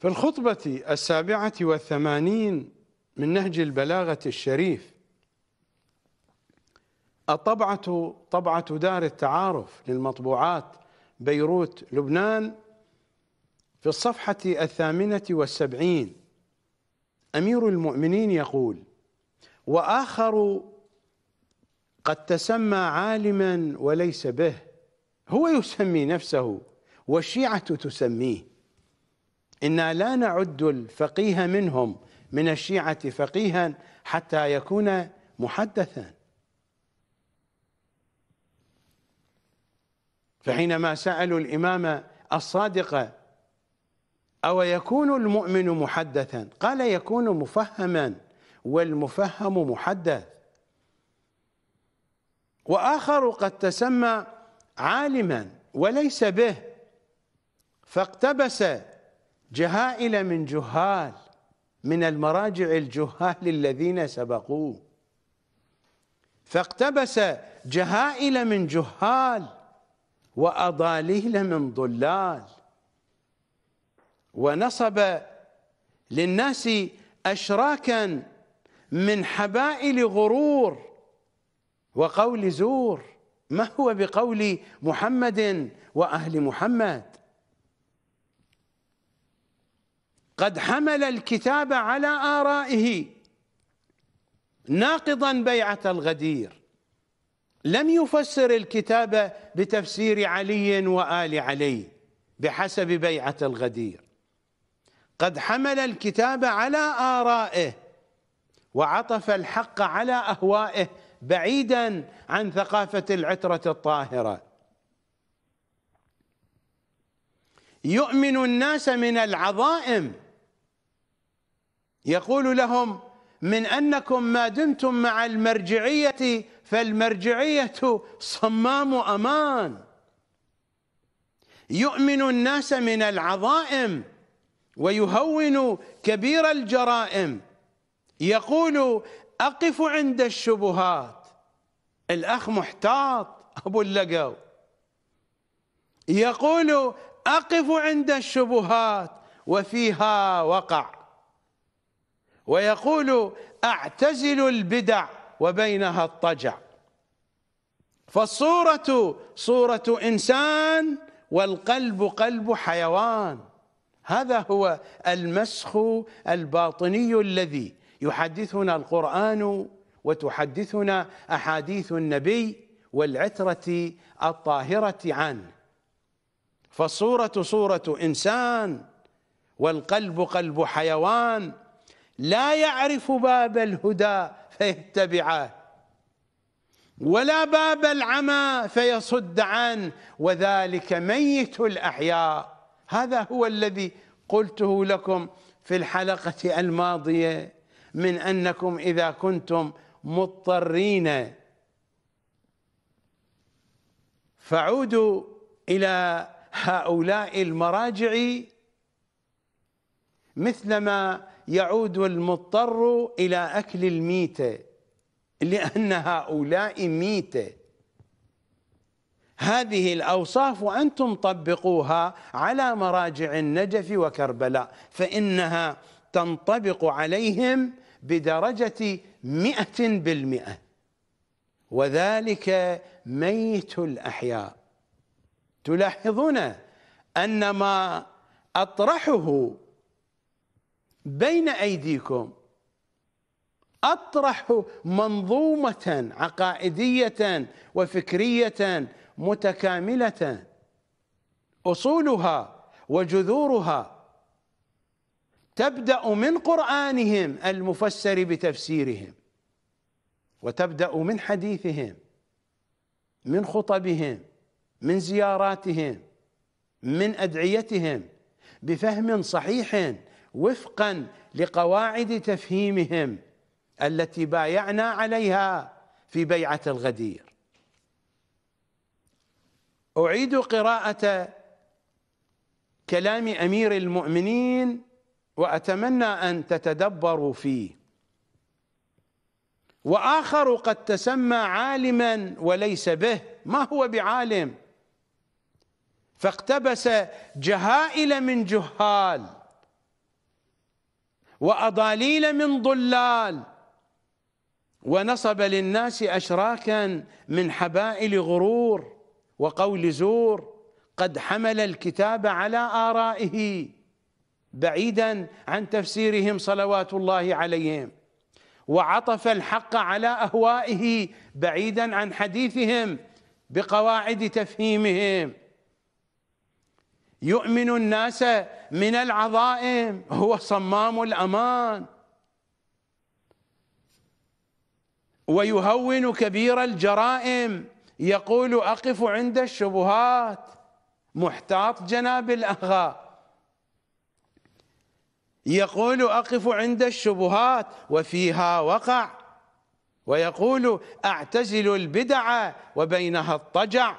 في الخطبة السابعة والثمانين من نهج البلاغة الشريف الطبعة طبعة دار التعارف للمطبوعات بيروت لبنان في الصفحة الثامنة والسبعين أمير المؤمنين يقول وآخر قد تسمى عالما وليس به هو يسمي نفسه والشيعة تسميه إنا لا نعد الفقيه منهم من الشيعة فقيها حتى يكون محدثا فحينما سألوا الإمام الصادق أو يكون المؤمن محدثا قال يكون مفهما والمفهم محدث وآخر قد تسمى عالما وليس به فاقتبس جهائل من جهال من المراجع الجهال الذين سبقوه فاقتبس جهائل من جهال وأضاليل من ضلال ونصب للناس أشراكا من حبائل غرور وقول زور ما هو بقول محمد وأهل محمد قد حمل الكتاب على آرائه ناقضا بيعة الغدير لم يفسر الكتاب بتفسير علي وآل علي بحسب بيعة الغدير قد حمل الكتاب على آرائه وعطف الحق على أهوائه بعيدا عن ثقافة العترة الطاهرة يؤمن الناس من العظائم يقول لهم من أنكم ما دمتم مع المرجعية فالمرجعية صمام أمان يؤمن الناس من العظائم ويهون كبير الجرائم يقول أقف عند الشبهات الأخ محتاط أبو اللقو يقول أقف عند الشبهات وفيها وقع ويقول اعتزل البدع وبينها الطجع فالصورة صورة إنسان والقلب قلب حيوان هذا هو المسخ الباطني الذي يحدثنا القرآن وتحدثنا أحاديث النبي والعترة الطاهرة عنه فالصورة صورة إنسان والقلب قلب حيوان لا يعرف باب الهدى فيتبعه ولا باب العمى فيصد عنه وذلك ميت الأحياء هذا هو الذي قلته لكم في الحلقة الماضية من أنكم إذا كنتم مضطرين فعودوا إلى هؤلاء المراجع مثلما يعود المضطر إلى أكل الميتة لأن هؤلاء ميتة هذه الأوصاف وأنتم طبقوها على مراجع النجف وكربلاء فإنها تنطبق عليهم بدرجة مئة بالمئة وذلك ميت الأحياء تلاحظون أن ما أطرحه بين أيديكم أطرح منظومة عقائدية وفكرية متكاملة أصولها وجذورها تبدأ من قرآنهم المفسر بتفسيرهم وتبدأ من حديثهم من خطبهم من زياراتهم من أدعيتهم بفهم صحيح وفقا لقواعد تفهيمهم التي بايعنا عليها في بيعة الغدير أعيد قراءة كلام أمير المؤمنين وأتمنى أن تتدبروا فيه وآخر قد تسمى عالما وليس به ما هو بعالم فاقتبس جهائل من جهال وأضاليل من ضلال ونصب للناس أشراكا من حبائل غرور وقول زور قد حمل الكتاب على آرائه بعيدا عن تفسيرهم صلوات الله عليهم وعطف الحق على أهوائه بعيدا عن حديثهم بقواعد تفهيمهم يؤمن الناس من العظائم هو صمام الأمان ويهون كبير الجرائم يقول أقف عند الشبهات محتاط جناب الاغا يقول أقف عند الشبهات وفيها وقع ويقول أعتزل البدع وبينها الطجع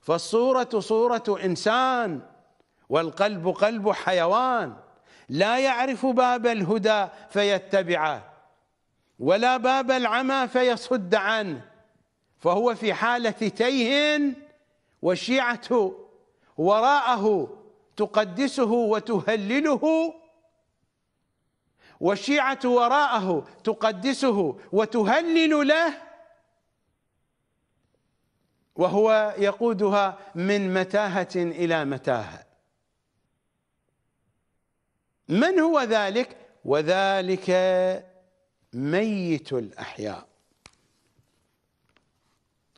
فالصورة صورة إنسان والقلب قلب حيوان لا يعرف باب الهدى فيتبعه ولا باب العمى فيصد عنه فهو في حالة تيه والشيعة وراءه تقدسه وتهلله والشيعة وراءه تقدسه وتهلل له وهو يقودها من متاهة إلى متاهة من هو ذلك وذلك ميت الأحياء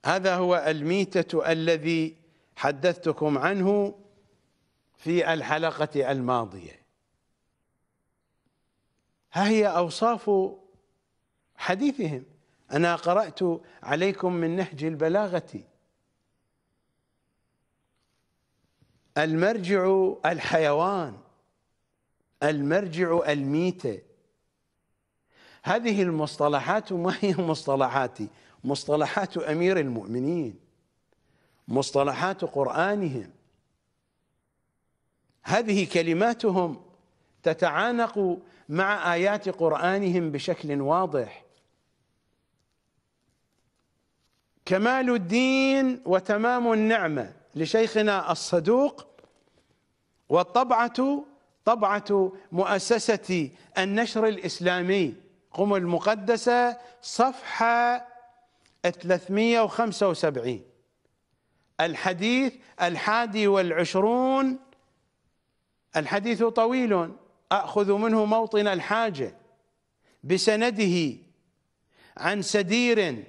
هذا هو الميتة الذي حدثتكم عنه في الحلقة الماضية ها هي أوصاف حديثهم أنا قرأت عليكم من نهج البلاغة المرجع الحيوان المرجع الميتة هذه المصطلحات ما هي مصطلحاتي مصطلحات أمير المؤمنين مصطلحات قرآنهم هذه كلماتهم تتعانق مع آيات قرآنهم بشكل واضح كمال الدين وتمام النعمة لشيخنا الصدوق والطبعة طبعة مؤسسة النشر الإسلامي قم المقدسة صفحة 375 الحديث الحادي والعشرون الحديث طويل أخذ منه موطن الحاجة بسنده عن سدير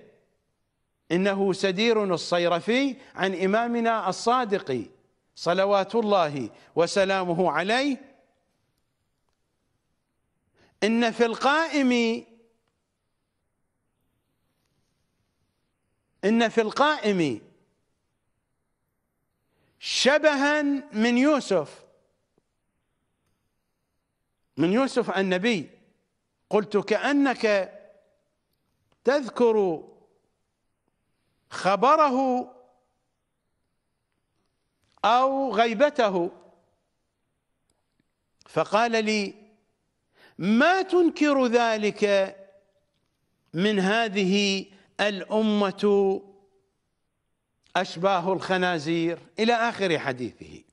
إنه سدير الصيرفي عن إمامنا الصادق صلوات الله وسلامه عليه إن في القائم إن في القائم شبها من يوسف من يوسف النبي قلت كأنك تذكر خبره أو غيبته فقال لي ما تنكر ذلك من هذه الأمة أشباه الخنازير إلى آخر حديثه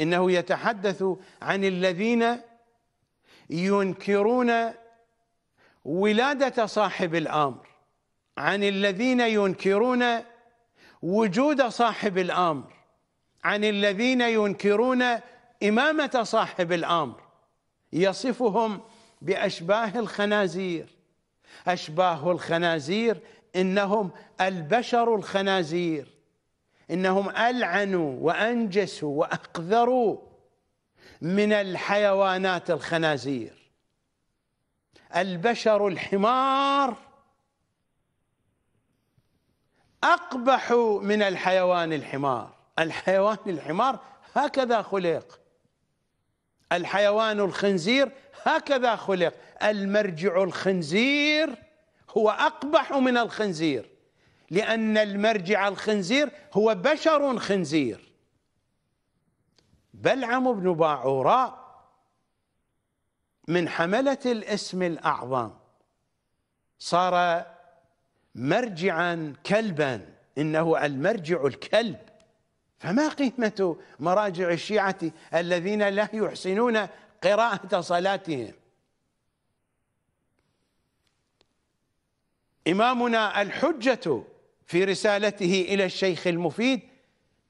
إنه يتحدث عن الذين ينكرون ولادة صاحب الأمر عن الذين ينكرون وجود صاحب الأمر عن الذين ينكرون إمامة صاحب الأمر يصفهم باشباه الخنازير اشباه الخنازير انهم البشر الخنازير انهم العنوا وانجسوا واقذروا من الحيوانات الخنازير البشر الحمار اقبح من الحيوان الحمار الحيوان الحمار هكذا خلق الحيوان الخنزير هكذا خلق المرجع الخنزير هو أقبح من الخنزير لأن المرجع الخنزير هو بشر خنزير بلعم بن باعوراء من حملة الاسم الأعظم صار مرجعا كلبا إنه المرجع الكلب فما قيمة مراجع الشيعة الذين لا يحسنون قراءة صلاتهم إمامنا الحجة في رسالته إلى الشيخ المفيد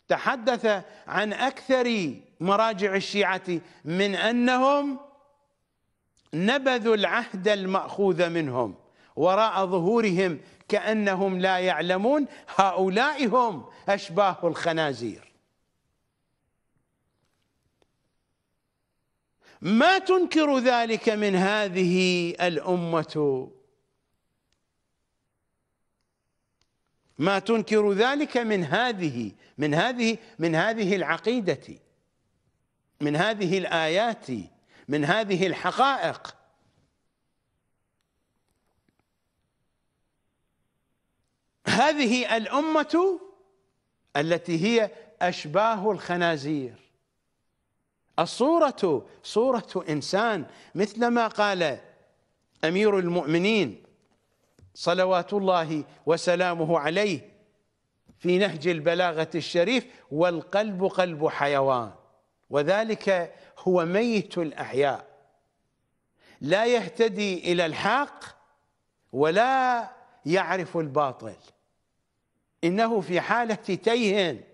تحدث عن أكثر مراجع الشيعة من أنهم نبذوا العهد المأخوذ منهم وراء ظهورهم كأنهم لا يعلمون هؤلاء هم أشباه الخنازير ما تنكر ذلك من هذه الأمة ما تنكر ذلك من هذه من هذه من هذه العقيدة من هذه الآيات من هذه الحقائق هذه الأمة التي هي أشباه الخنازير الصورة صورة إنسان مثل ما قال أمير المؤمنين صلوات الله وسلامه عليه في نهج البلاغة الشريف والقلب قلب حيوان وذلك هو ميت الأحياء لا يهتدي إلى الحق ولا يعرف الباطل إنه في حالة تيه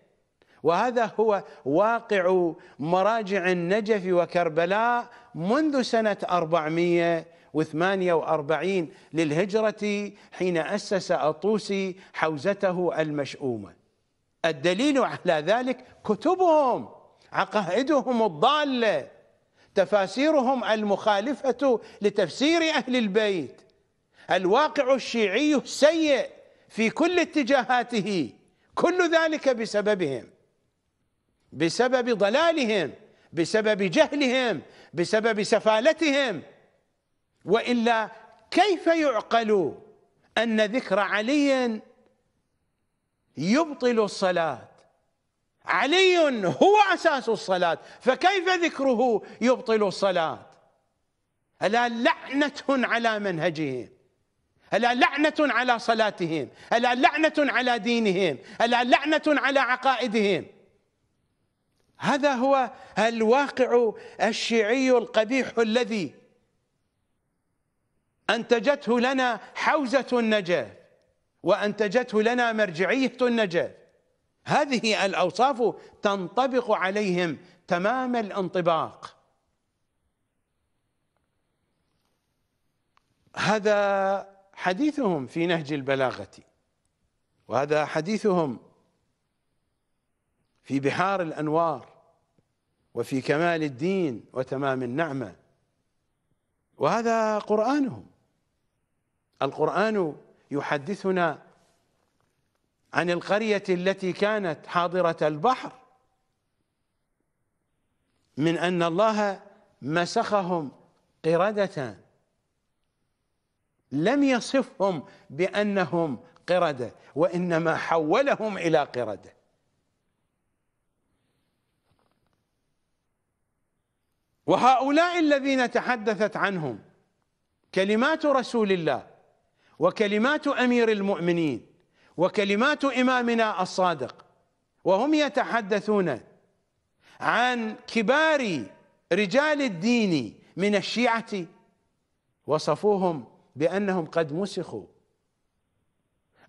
وهذا هو واقع مراجع النجف وكربلاء منذ سنة 448 للهجرة حين أسس أطوسي حوزته المشؤومة الدليل على ذلك كتبهم عقائدهم الضالة تفاسيرهم المخالفة لتفسير أهل البيت الواقع الشيعي السيئ في كل اتجاهاته كل ذلك بسببهم بسبب ضلالهم بسبب جهلهم بسبب سفالتهم والا كيف يعقل ان ذكر علي يبطل الصلاه علي هو اساس الصلاه فكيف ذكره يبطل الصلاه الا لعنه على منهجهم ألا لعنة على صلاتهم ألا لعنة على دينهم ألا لعنة على عقائدهم هذا هو الواقع الشيعي القبيح الذي أنتجته لنا حوزة النجف وأنتجته لنا مرجعية النجف هذه الأوصاف تنطبق عليهم تمام الانطباق هذا حديثهم في نهج البلاغة وهذا حديثهم في بحار الأنوار وفي كمال الدين وتمام النعمة وهذا قرآنهم القرآن يحدثنا عن القرية التي كانت حاضرة البحر من أن الله مسخهم قردة لم يصفهم بأنهم قردة وإنما حولهم إلى قردة وهؤلاء الذين تحدثت عنهم كلمات رسول الله وكلمات أمير المؤمنين وكلمات إمامنا الصادق وهم يتحدثون عن كبار رجال الدين من الشيعة وصفوهم بانهم قد مسخوا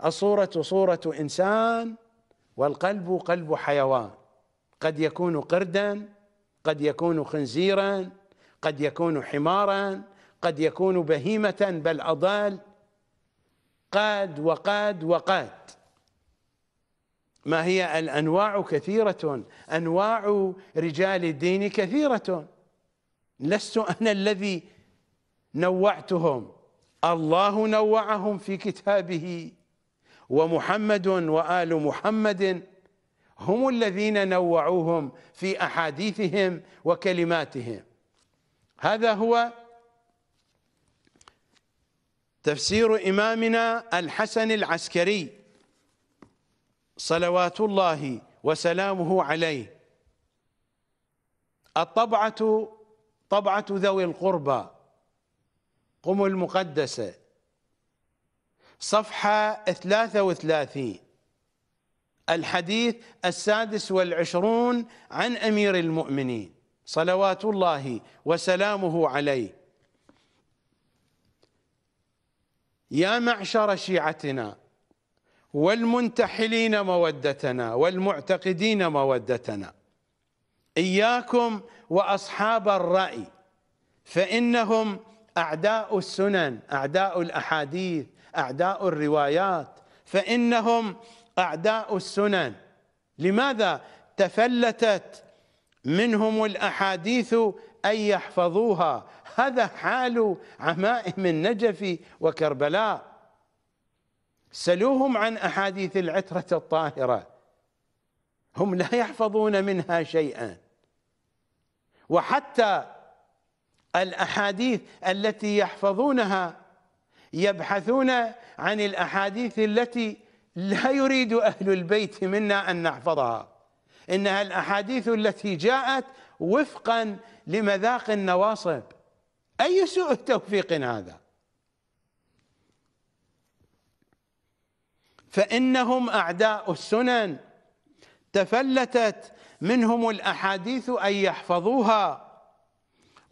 الصوره صوره انسان والقلب قلب حيوان قد يكون قردا قد يكون خنزيرا قد يكون حمارا قد يكون بهيمه بل اضال قاد وقاد وقاد ما هي الانواع كثيره انواع رجال الدين كثيره لست انا الذي نوعتهم الله نوعهم في كتابه ومحمد وآل محمد هم الذين نوعوهم في أحاديثهم وكلماتهم هذا هو تفسير إمامنا الحسن العسكري صلوات الله وسلامه عليه الطبعة طبعة ذوي القربى قم المقدسة صفحة 33 الحديث السادس والعشرون عن أمير المؤمنين صلوات الله وسلامه عليه يا معشر شيعتنا والمنتحلين مودتنا والمعتقدين مودتنا إياكم وأصحاب الرأي فإنهم أعداء السنن أعداء الأحاديث أعداء الروايات فإنهم أعداء السنن لماذا تفلتت منهم الأحاديث أن يحفظوها هذا حال عمائم النجف وكربلاء سلوهم عن أحاديث العترة الطاهرة هم لا يحفظون منها شيئا وحتى الأحاديث التي يحفظونها يبحثون عن الأحاديث التي لا يريد أهل البيت منا أن نحفظها إنها الأحاديث التي جاءت وفقا لمذاق النواصب أي سوء توفيق هذا فإنهم أعداء السنن تفلتت منهم الأحاديث أن يحفظوها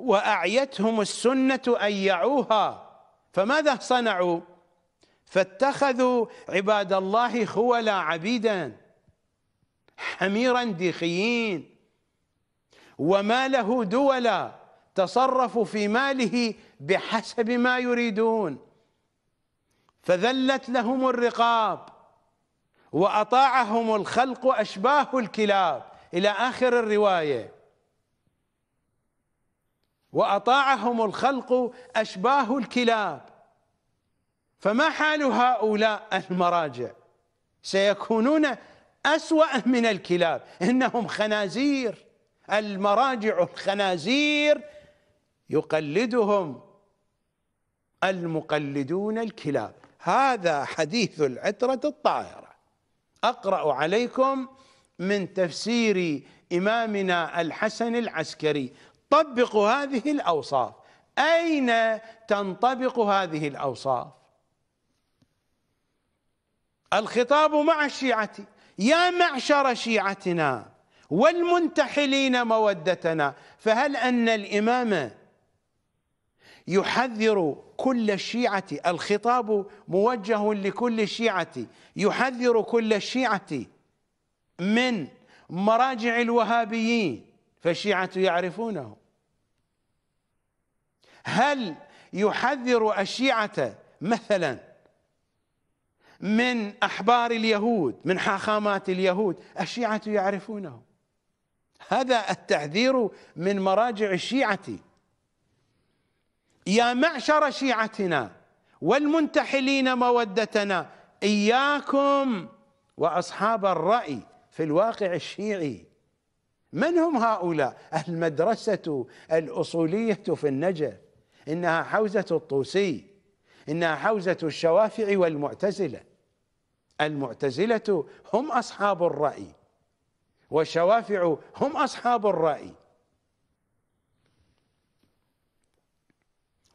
وأعيتهم السنة أن يعوها فماذا صنعوا فاتخذوا عباد الله خولا عبيدا حميرا ديخيين وما له دولا تصرفوا في ماله بحسب ما يريدون فذلت لهم الرقاب وأطاعهم الخلق أشباه الكلاب إلى آخر الرواية وأطاعهم الخلق أشباه الكلاب فما حال هؤلاء المراجع سيكونون أسوأ من الكلاب إنهم خنازير المراجع الخنازير يقلدهم المقلدون الكلاب هذا حديث العترة الطاهره أقرأ عليكم من تفسير إمامنا الحسن العسكري طبقوا هذه الأوصاف أين تنطبق هذه الأوصاف الخطاب مع الشيعة يا معشر شيعتنا والمنتحلين مودتنا فهل أن الإمام يحذر كل الشيعة الخطاب موجه لكل الشيعة يحذر كل الشيعة من مراجع الوهابيين فالشيعة يعرفونه هل يحذر الشيعة مثلا من أحبار اليهود من حاخامات اليهود الشيعة يعرفونه هذا التحذير من مراجع الشيعة يا معشر شيعتنا والمنتحلين مودتنا إياكم وأصحاب الرأي في الواقع الشيعي من هم هؤلاء المدرسة الأصولية في النجف إنها حوزة الطوسي إنها حوزة الشوافع والمعتزلة المعتزلة هم أصحاب الرأي والشوافع هم أصحاب الرأي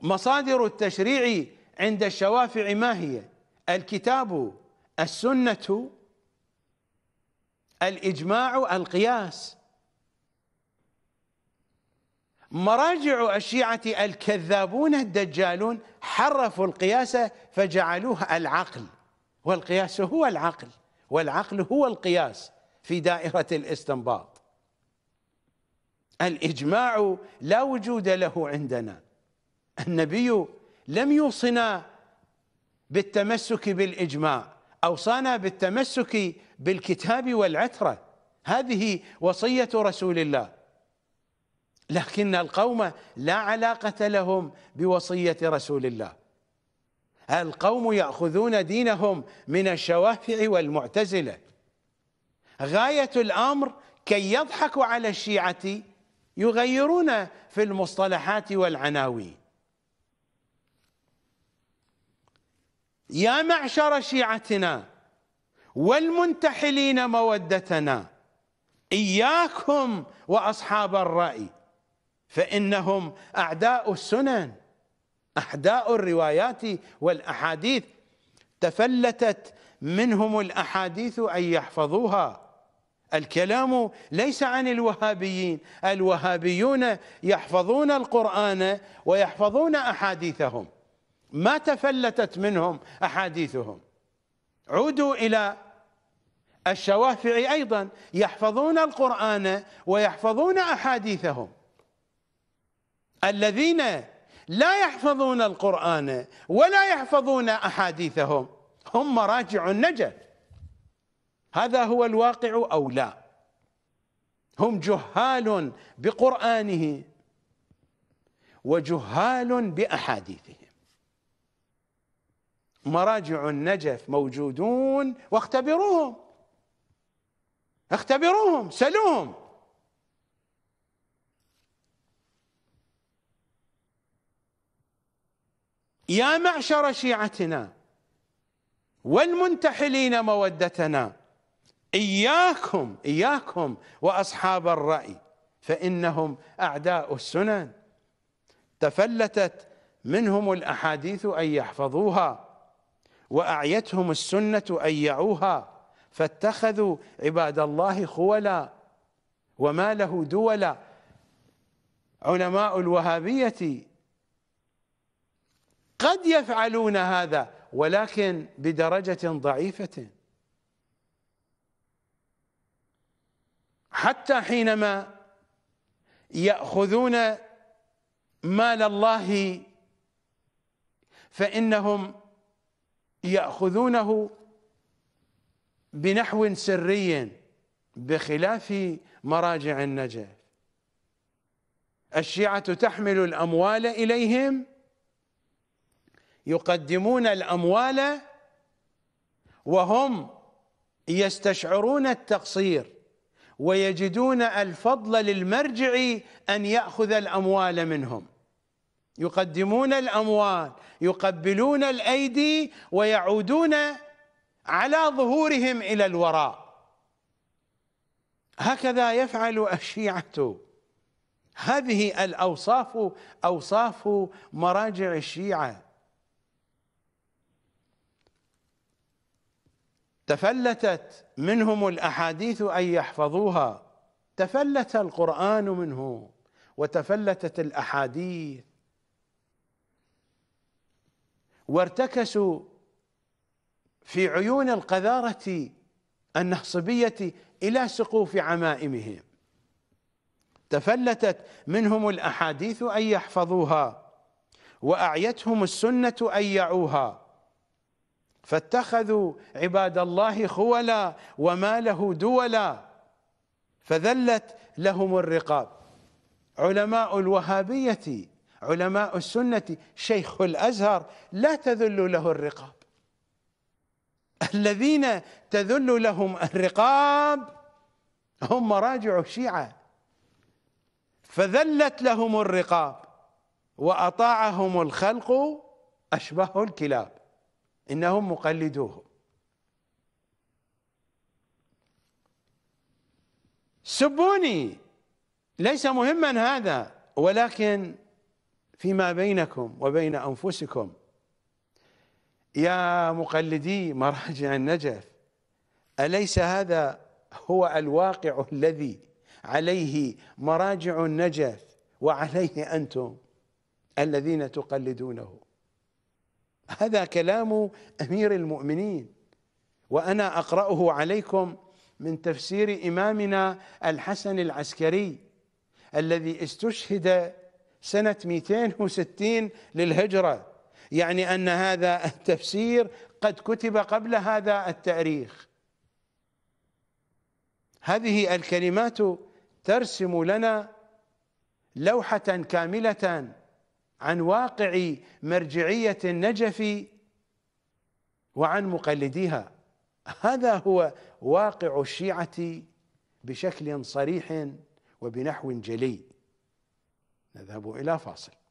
مصادر التشريع عند الشوافع ما هي الكتاب السنة الإجماع القياس مراجع الشيعة الكذابون الدجالون حرفوا القياس فجعلوه العقل والقياس هو العقل والعقل هو القياس في دائرة الاستنباط الإجماع لا وجود له عندنا النبي لم يوصنا بالتمسك بالإجماع أوصانا بالتمسك بالكتاب والعترة هذه وصية رسول الله لكن القوم لا علاقة لهم بوصية رسول الله القوم يأخذون دينهم من الشوافع والمعتزلة غاية الأمر كي يضحكوا على الشيعة يغيرون في المصطلحات والعناوين يا معشر شيعتنا والمنتحلين مودتنا إياكم وأصحاب الرأي فانهم اعداء السنن اعداء الروايات والاحاديث تفلتت منهم الاحاديث ان يحفظوها الكلام ليس عن الوهابيين الوهابيون يحفظون القرآن ويحفظون أحاديثهم ما تفلتت منهم أحاديثهم عودوا إلى الشوافع أيضا يحفظون القرآن ويحفظون أحاديثهم الذين لا يحفظون القرآن ولا يحفظون أحاديثهم هم مراجع النجف هذا هو الواقع أو لا هم جهال بقرآنه وجهال بأحاديثه مراجع النجف موجودون واختبروهم اختبروهم سلوهم يا معشر شيعتنا والمنتحلين مودتنا إياكم إياكم وأصحاب الرأي فإنهم أعداء السنن تفلتت منهم الأحاديث أن يحفظوها وأعيتهم السنة أن يعوها فاتخذوا عباد الله خولا وما له دولا علماء الوهابية قد يفعلون هذا ولكن بدرجة ضعيفة حتى حينما يأخذون مال الله فإنهم يأخذونه بنحو سري بخلاف مراجع النجف الشيعة تحمل الأموال إليهم يقدمون الأموال وهم يستشعرون التقصير ويجدون الفضل للمرجع أن يأخذ الأموال منهم يقدمون الأموال يقبلون الأيدي ويعودون على ظهورهم إلى الوراء هكذا يفعل الشيعة هذه الأوصاف أوصاف مراجع الشيعة تفلتت منهم الاحاديث ان يحفظوها تفلت القران منه وتفلتت الاحاديث وارتكسوا في عيون القذاره النخصبيه الى سقوف عمائمهم تفلتت منهم الاحاديث ان يحفظوها واعيتهم السنه ان يعوها فاتخذوا عباد الله خولا وما له دولا فذلت لهم الرقاب علماء الوهابية علماء السنة شيخ الأزهر لا تذل له الرقاب الذين تذل لهم الرقاب هم مراجع الشيعة فذلت لهم الرقاب وأطاعهم الخلق أشبه الكلاب إنهم مقلدوه سبوني ليس مهما هذا ولكن فيما بينكم وبين أنفسكم يا مقلدي مراجع النجف أليس هذا هو الواقع الذي عليه مراجع النجف وعليه أنتم الذين تقلدونه هذا كلام امير المؤمنين وانا اقراه عليكم من تفسير امامنا الحسن العسكري الذي استشهد سنه 260 للهجره يعني ان هذا التفسير قد كتب قبل هذا التاريخ هذه الكلمات ترسم لنا لوحه كامله عن واقع مرجعية النجف وعن مقلديها هذا هو واقع الشيعة بشكل صريح وبنحو جلي نذهب إلى فاصل